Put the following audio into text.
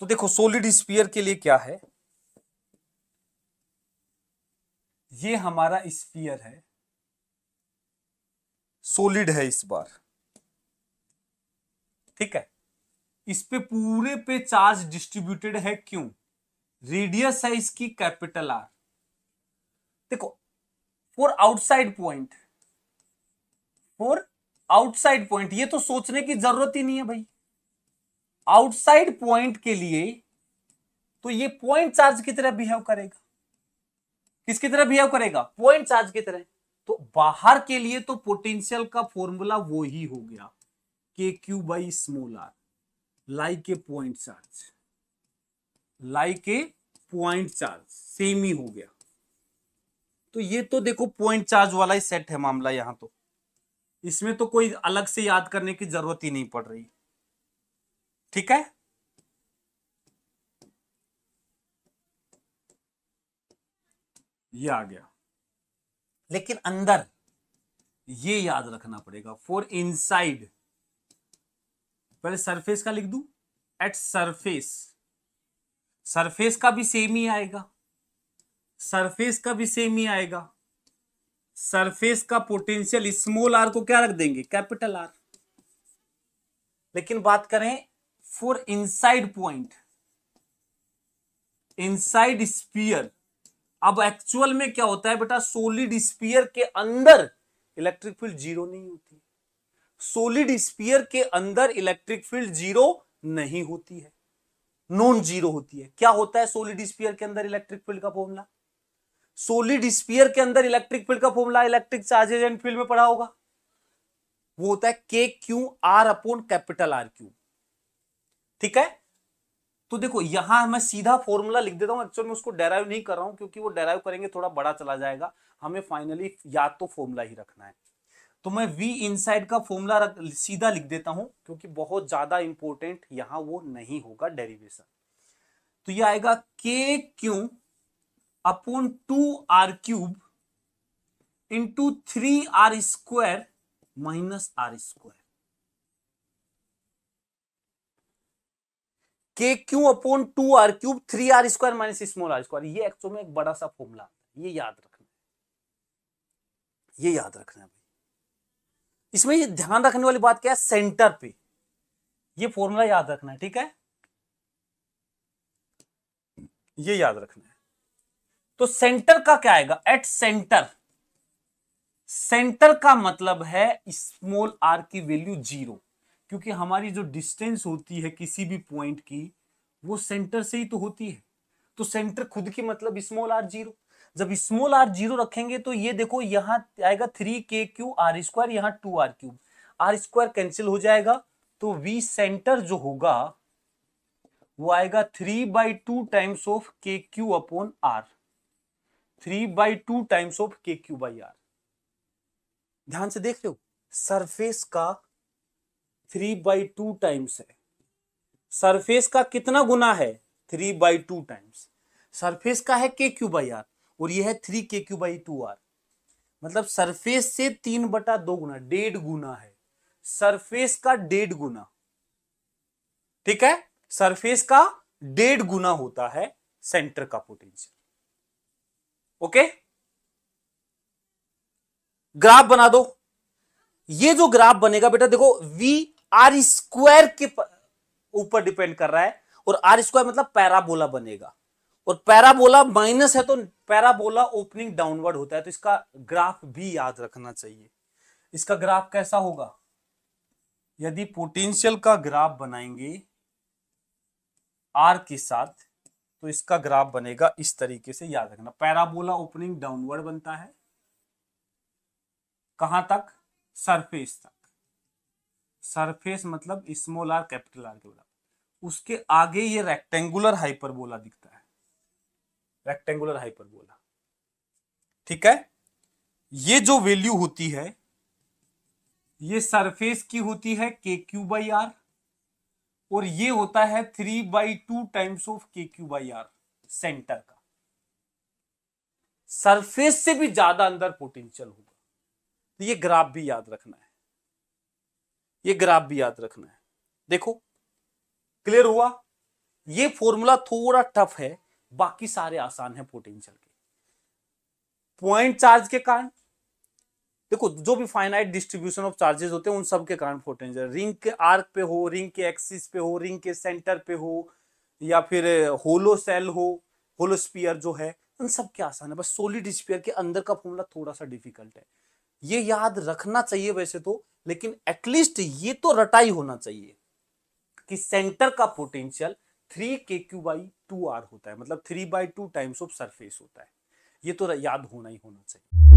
तो देखो solid sphere के लिए क्या है ये हमारा स्पीयर है सोलिड है इस बार ठीक है इस पे पूरे पे चार्ज डिस्ट्रीब्यूटेड है क्यों रेडियस है इसकी कैपिटल आर देखो for outside point for outside point ये तो सोचने की जरूरत ही नहीं है भाई आउटसाइड पॉइंट के लिए तो ये पॉइंट चार्ज की तरह बिहेव करेगा किसकी तरह बिहेव करेगा पॉइंट चार्ज की तरह तो बाहर के लिए तो पोटेंशियल का फॉर्मूला वो ही हो गया K Q by small R like a point charge like a point charge same ही हो गया तो ये तो देखो पॉइंट चार्ज वाला ही सेट है मामला यहां तो इसमें तो कोई अलग से याद करने की जरूरत ही नहीं पड़ रही ठीक है ये आ गया लेकिन अंदर ये याद रखना पड़ेगा फॉर इनसाइड पहले सरफेस का लिख दू एट सरफेस सरफेस का भी सेम ही आएगा सरफेस का भी सेम ही आएगा सरफेस का पोटेंशियल स्मॉल आर को क्या रख देंगे कैपिटल आर लेकिन बात करें for inside point inside sphere अब एक्चुअल में क्या होता है बेटा सोलिड स्पीयर के अंदर इलेक्ट्रिक फील्ड जीरो नहीं होती सोलिड स्पीयर के अंदर इलेक्ट्रिक फील्ड जीरो नहीं होती है नॉन जीरो होती है क्या होता है सोलिड स्पीयर के अंदर इलेक्ट्रिक फील्ड का फॉर्मूला सोलिड स्पीयर के अंदर इलेक्ट्रिक फील्ड का formula electric charges and field में पढ़ा होगा वो होता है K Q R upon capital R Q ठीक है तो देखो यहां मैं सीधा फॉर्मूला लिख देता हूं एक्चुअल में उसको डेराइव नहीं कर रहा हूं क्योंकि वो डेराइव करेंगे थोड़ा बड़ा चला जाएगा हमें फाइनली याद तो फॉर्मूला ही रखना है तो मैं वी इनसाइड का फॉर्मूला सीधा लिख देता हूं क्योंकि बहुत ज्यादा इंपॉर्टेंट यहां वो नहीं होगा डेरिवेशन तो ये आएगा K Q upon two R cube into three R square minus R square K Q upon two R cube three R square minus small R square ये एक्चुअल में एक बड़ा सा फॉर्मूला ये याद रखना है ये याद रखना है भाई इसमें ये ध्यान रखने वाली बात क्या है सेंटर पे ये फॉर्मूला याद रखना है ठीक है ये याद रखना है तो सेंटर का क्या आएगा एट सेंटर सेंटर का मतलब है स्मॉल आर की वैल्यू जीरो क्योंकि हमारी जो डिस्टेंस होती है किसी भी पॉइंट की वो सेंटर से ही तो होती है तो सेंटर खुद की मतलब स्मॉल आर जीरो जब स्मॉल आर जीरो रखेंगे तो ये देखो यहाँ आएगा three K Q R square यहाँ two R cube R square cancel हो जाएगा तो वी सेंटर जो होगा वो आएगा three by two times of K Q upon R three by two times of K Q by R ध्यान से देख रहे हो सरफेस का थ्री बाई टू टाइम्स है सरफेस का कितना गुना है three by two times surface का है के क्यू बाई आर और यह है three K Q by two R मतलब सरफेस से तीन बटा दो गुना डेढ़ गुना है सरफेस का डेढ़ गुना ठीक है सरफेस का डेढ़ गुना होता है सेंटर का पोटेंशियल ओके ग्राफ बना दो ये जो ग्राफ बनेगा बेटा देखो वी आर स्क्वायर के ऊपर डिपेंड कर रहा है और आर स्क्वायर मतलब पैराबोला बनेगा और पैराबोला माइनस है तो पैराबोला ओपनिंग डाउनवर्ड होता है तो इसका ग्राफ भी याद रखना चाहिए इसका ग्राफ कैसा होगा यदि पोटेंशियल का ग्राफ बनाएंगे आर के साथ तो इसका ग्राफ बनेगा इस तरीके से याद रखना पैराबोला ओपनिंग डाउनवर्ड बनता है कहां तक सरफेस तक सरफेस मतलब स्मॉल आर कैपिटल आर के बराबर उसके आगे ये रेक्टेंगुलर हाइपरबोला दिखता है रेक्टेंगुलर हाइपरबोला ठीक है ये जो वैल्यू होती है ये सरफेस की होती है के क्यू बाई आर और ये होता है three by two times of K Q by R centre का सरफेस से भी ज्यादा अंदर पोटेंशियल होगा तो ये ग्राफ भी याद रखना है ये ग्राफ भी याद रखना है देखो क्लियर हुआ ये फॉर्मूला थोड़ा टफ है बाकी सारे आसान है पोटेंशियल के पॉइंट चार्ज के कारण देखो जो भी फाइनाइट डिस्ट्रीब्यूशन ऑफ चार्जेस होते हैं उन सब के कारण पोटेंशियल रिंग के आर्क पे हो रिंग के एक्सिस पे हो रिंग के सेंटर पे हो या फिर होलो eh, सेल हो होलोस्पियर जो है उन सब के आसान है बस सोलिड स्पियर के अंदर का फॉर्मूला थोड़ा सा डिफिकल्ट है ये याद रखना चाहिए वैसे तो लेकिन एटलीस्ट ये तो रटाई होना चाहिए कि सेंटर का potential three K Q by two R होता है मतलब three by two times of surface होता है ये तो याद होना ही होना चाहिए